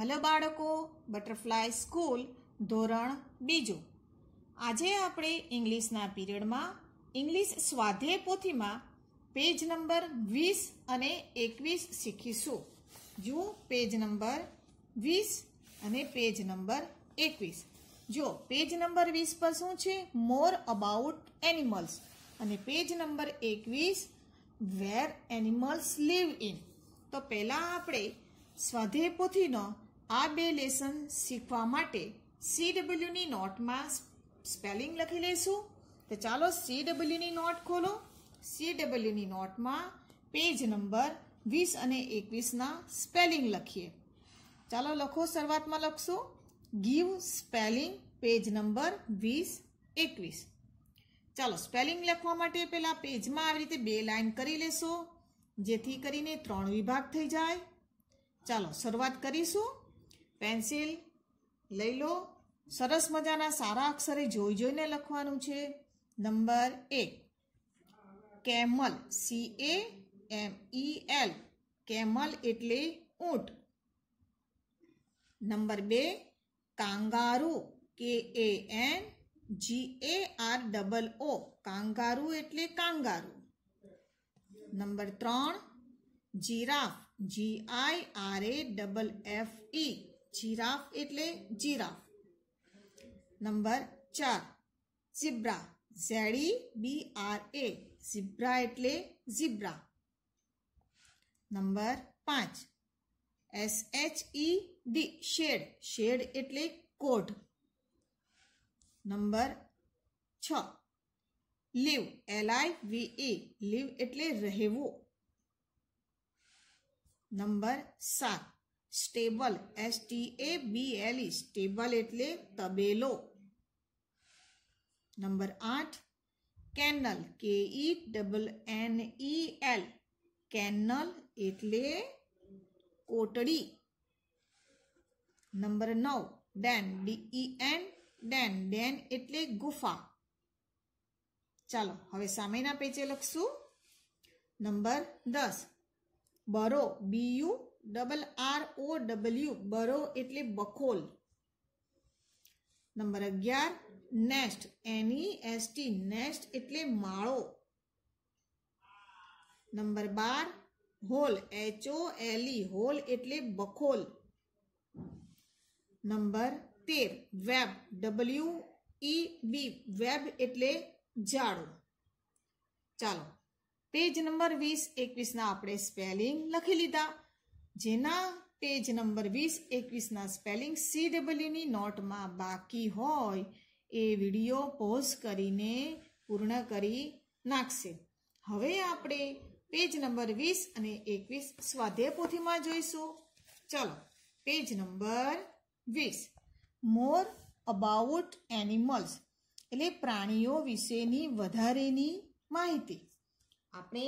hello બાળકો butterfly school ધોરણ બીજું આજે આપણે ઇંગ્લિશના પીરિયડમાં ઇંગ્લિશ સ્વાધ્યાય પોથીમાં પેજ નંબર વીસ અને એકવીસ શીખીશું જુઓ પેજ નંબર વીસ અને પેજ નંબર એકવીસ જો પેજ નંબર વીસ પર શું છે મોર અબાઉટ એનિમલ્સ અને પેજ નંબર એકવીસ વેર એનિમલ્સ લીવ ઇન તો પહેલાં આપણે સ્વાધ્યાય પોથીનો આ બે લેસન શીખવા માટે સી ડબલ્યુની નોટમાં સ્પેલિંગ લખી લઈશું તો ચાલો સી ડબલ્યુની નોટ ખોલો સી ડબલ્યુની નોટમાં પેજ નંબર વીસ અને એકવીસના સ્પેલિંગ લખીએ ચાલો લખો શરૂઆતમાં લખશો ગીવ સ્પેલિંગ પેજ નંબર વીસ એકવીસ ચાલો સ્પેલિંગ લખવા માટે પહેલાં પેજમાં આવી રીતે બે લાઇન કરી લેશો જેથી કરીને ત્રણ વિભાગ થઈ જાય ચાલો શરૂઆત કરીશું પેન્સિલ લઈ લો સરસ મજાના સારા અક્ષરે જોઈ જોઈને લખવાનું છે number A camel C A M E L camel એટલે ઊંટ નંબર બે kangaroo K A N G A R double O kangaroo એટલે કાંગારુ નંબર ત્રણ giraffe G I R A double F E giraffe એટલે giraffe number 4 zebra Z I B R A zebra એટલે zebra number 5 S H E D shed shed એટલે કોઠ number 6 live L I V E live એટલે રહેવું number 7 stable S T A B L E stable એટલે તબેલો number આઠ kennel K E double N E L kennel એટલે કોટડી number નવ ડેન ડીઈ એન ડેન ડેન એટલે ગુફા ચાલો હવે સામેના પેચે લખશું નંબર દસ burrow U double R O W burrow એટલે બખોલ નંબર અગિયાર nest N E S T nest એટલે માળો નંબર બાર hole H O L E e, hole એટલે બખોલ નંબર તેર web W E B web એટલે જાડો ચાલો પેજ નંબર વીસ એકવીસના આપણે સ્પેલિંગ લખી લીધા જેના પેજ નંબર વીસ એકવીસના સ્પેલિંગ સી ડબલઈની નોટમાં બાકી હોય એ વિડીયો પોઝ કરીને પૂર્ણ કરી નાખશે હવે આપણે પેજ નંબર વીસ અને એકવીસ સ્વાધ્યાય પોથીમાં જોઈશું ચાલો પેજ નંબર વીસ મોર અબાઉટ એનિમલ્સ એટલે પ્રાણીઓ વિશેની વધારેની માહિતી આપણે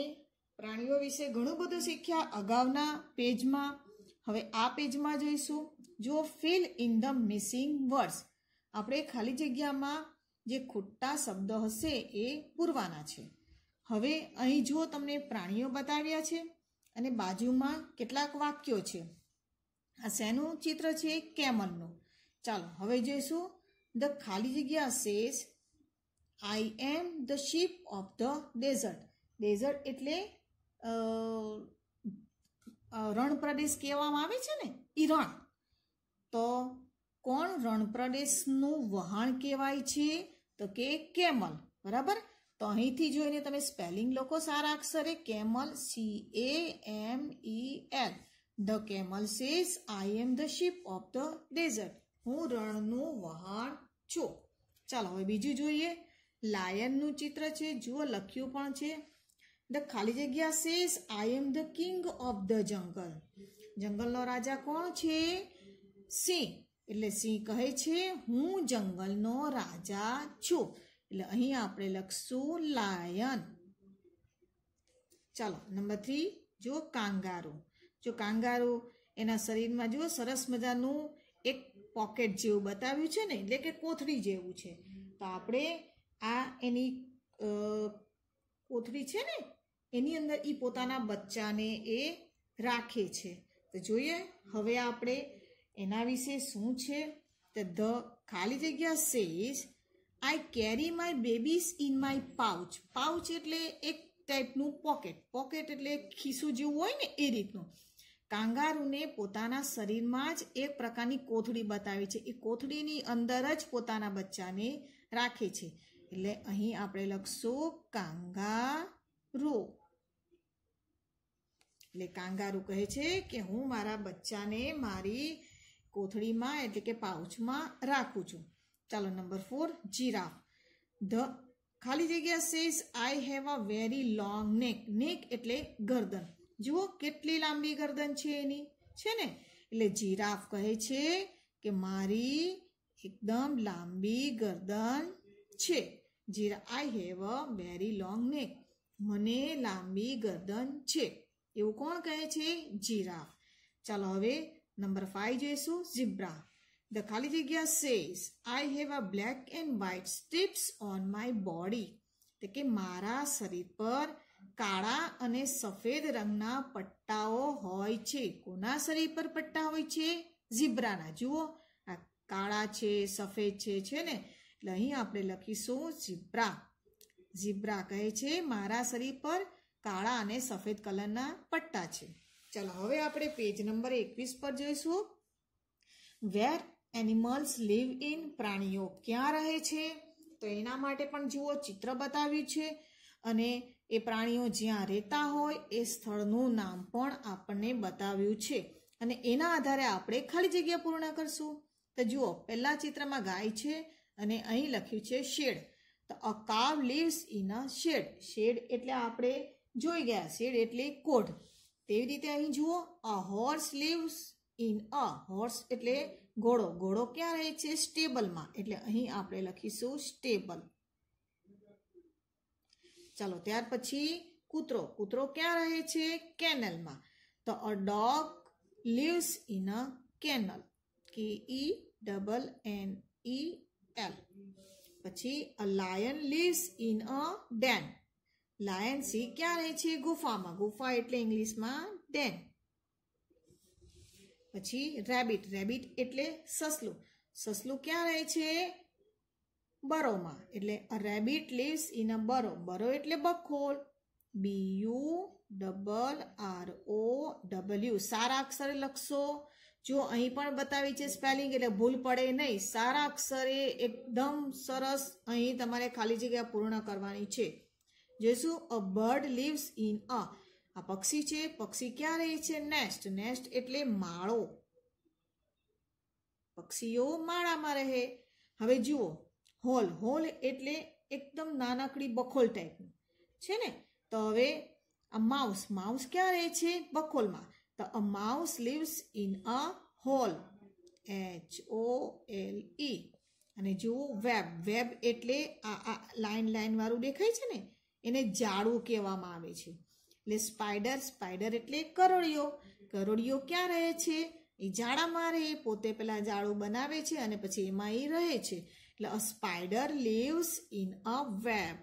પ્રાણીઓ વિશે ઘણું બધું શીખ્યા અગાઉના પેજમાં હવે આ પેજમાં જોઈશું જો fill in the missing words આપણે ખાલી જગ્યામાં જે ખોટા શબ્દ હશે એ પૂરવાના છે હવે અહીં જો તમને પ્રાણીઓ બતાવ્યા છે અને બાજુમાં કેટલાક વાક્યો છે આ શેનું ચિત્ર છે કેમલનું ચાલો હવે જોઈશું ધ ખાલી જગ્યા says I am the ship of the desert desert એટલે રણ પ્રદેશ કહેવામાં આવે છે ને ઈરણ તો કોણ રણ પ્રદેશનું વહાણ કહેવાય છે તો કે કેમલ બરાબર તો અહીંથી જોઈને તમે સ્પેલિંગ લોકો સારા અક્ષરે camel C A M E L the camel says I am the ship of the desert હું રણનું વહાણ છું ચાલો હવે બીજું જોઈએ લાયનનું ચિત્ર છે જુઓ લખ્યું પણ છે ધ ખાલી જગ્યા says I am the king of the jungle જંગલનો રાજા કોણ છે સિંહ એટલે સિંહ કહે છે હું જંગલનો રાજા છું એટલે અહીં આપણે લખશું લાયન ચાલો નંબર થ્રી જો કાંગારો જો કાંગારો એના શરીરમાં જુઓ સરસ મજાનું એક પોકેટ જેવું બતાવ્યું છે ને એટલે કે કોથળી જેવું છે તો આપણે આ એની કોથળી છે ને એની અંદર એ પોતાના બચ્ચાને એ રાખે છે તો જોઈએ હવે આપણે એના વિશે શું છે તો ધ ખાલી જગ્યા says I carry my babies in my pouch pouch એટલે એક ટાઈપનું પોકેટ પોકેટ એટલે ખીસું જેવું હોય ને એ રીતનું કાંગારૂને પોતાના શરીરમાં જ એક પ્રકારની કોથળી બતાવી છે એ કોથળીની અંદર જ પોતાના બચ્ચાને રાખે છે એટલે અહીં આપણે લખશું કાંગારૂ એટલે કાંગારું કહે છે કે હું મારા બચ્ચાને મારી કોથળીમાં એટલે કે પાઉચમાં રાખું છું ચાલો નંબર ફોર જીરાફ ધ ખાલી જગ્યા says I have a very long neck neck એટલે ગરદન જુઓ કેટલી લાંબી ગરદન છે એની છે ને એટલે જીરાફ કહે છે કે મારી એકદમ લાંબી ગરદન છે giraffe I have a very long neck મને લાંબી ગરદન છે એવું કોણ કહે છે જીરાફ ચાલો હવે નંબર ફાઈવ જઈશું ઝીબ્રા ધ ખાલી જગ્યા says I have a black and white stripes on my body એટલે કે મારા શરીર પર કાળા અને સફેદ રંગના પટ્ટાઓ હોય છે કોના શરીર પર પટ્ટા હોય છે ઝીબ્રાના જુઓ આ કાળા છે સફેદ છે છે ને એટલે અહીં આપણે લખીશું ઝીબ્રા ઝીબ્રા કહે છે મારા શરીર પર કાળા અને સફેદ કલરના પટ્ટા છે ચાલો હવે આપણે પેજ નંબર એકવીસ પર જોઈશું વેર એનિમલ્સ લીવ ઇન પ્રાણીઓ ક્યાં રહે છે તો એના માટે પણ જુઓ ચિત્ર બતાવ્યું છે અને એ પ્રાણીઓ જ્યાં રહેતા હોય એ સ્થળનું નામ પણ આપણને બતાવ્યું છે અને એના આધારે આપણે ખાલી જગ્યા પૂર્ણ કરશું તો જુઓ પહેલા ચિત્રમાં ગાય છે અને અહીં લખ્યું છે શેડ તો a cow lives in a shed shed એટલે આપણે જોઈ ગયા શેડ એટલે કોટ તેવી રીતે અહીં જુઓ a horse lives in a horse એટલે ઘોડો ઘોડો ક્યાં રહે છે સ્ટેબલમાં એટલે અહીં આપણે લખીશું સ્ટેબલ ચાલો ત્યાર પછી કૂતરો કૂતરો ક્યાં રહે છે કેનલમાં તો a dog lives in a kennel K E double N E L પછી a lion lives in a den lion સિંહ ક્યાં રહે છે ગુફામાં ગુફા એટલે ઇંગ્લિશમાં ડેન પછી રેબિટ રેબિટ એટલે સસલું સસલું ક્યાં રહે છે બરોમાં એટલે rabbit leaves in a burrow burrow એટલે બખોલ B U double R O W સારા અક્ષરે લખશો જો અહીં પણ બતાવી છે સ્પેલિંગ એટલે ભૂલ પડે નહીં સારા અક્ષરે એકદમ સરસ અહીં તમારે ખાલી જગ્યા પૂર્ણ કરવાની છે જોઈશું a bird lives in a આ પક્ષી છે પક્ષી ક્યાં રહે છે નેસ્ટ નેસ્ટ એટલે માળો પક્ષીઓ માળામાં રહે હવે જુઓ હોલ હોલ એટલે એકદમ નાનકડી બખોલ ટાઈપનું છે ને તો હવે અ માઉસ માઉસ ક્યાં રહે છે બખોલમાં તો a mouse lives in a hole H O L E અને જુઓ વેબ વેબ એટલે આ આ લાઇન લાઇનવાળું દેખાય છે ને એને જાળું કહેવામાં આવે છે એટલે સ્પાઈડર સ્પાઈડર એટલે કરોળિયો કરોળિયો ક્યાં રહે છે એ જાળામાં રહે પોતે પહેલાં જાળું બનાવે છે અને પછી એમાં એ રહે છે એટલે a spider lives in a web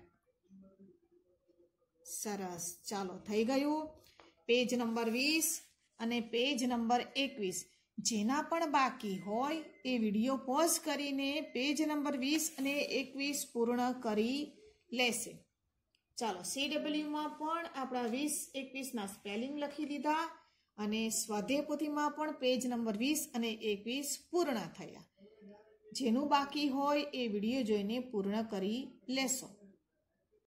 સરસ ચાલો થઈ ગયું પેજ નંબર વીસ અને પેજ નંબર એકવીસ જેના પણ બાકી હોય એ વિડીયો પોઝ કરીને પેજ નંબર વીસ અને એકવીસ પૂર્ણ કરી લેશે ચાલો સી ડબલ્યુમાં પણ આપણા વીસ એકવીસના સ્પેલિંગ લખી દીધા અને સ્વાધ્યાય પણ પેજ નંબર વીસ અને એકવીસ પૂર્ણ થયા જેનું બાકી હોય એ વિડીયો જોઈને પૂર્ણ કરી લેશો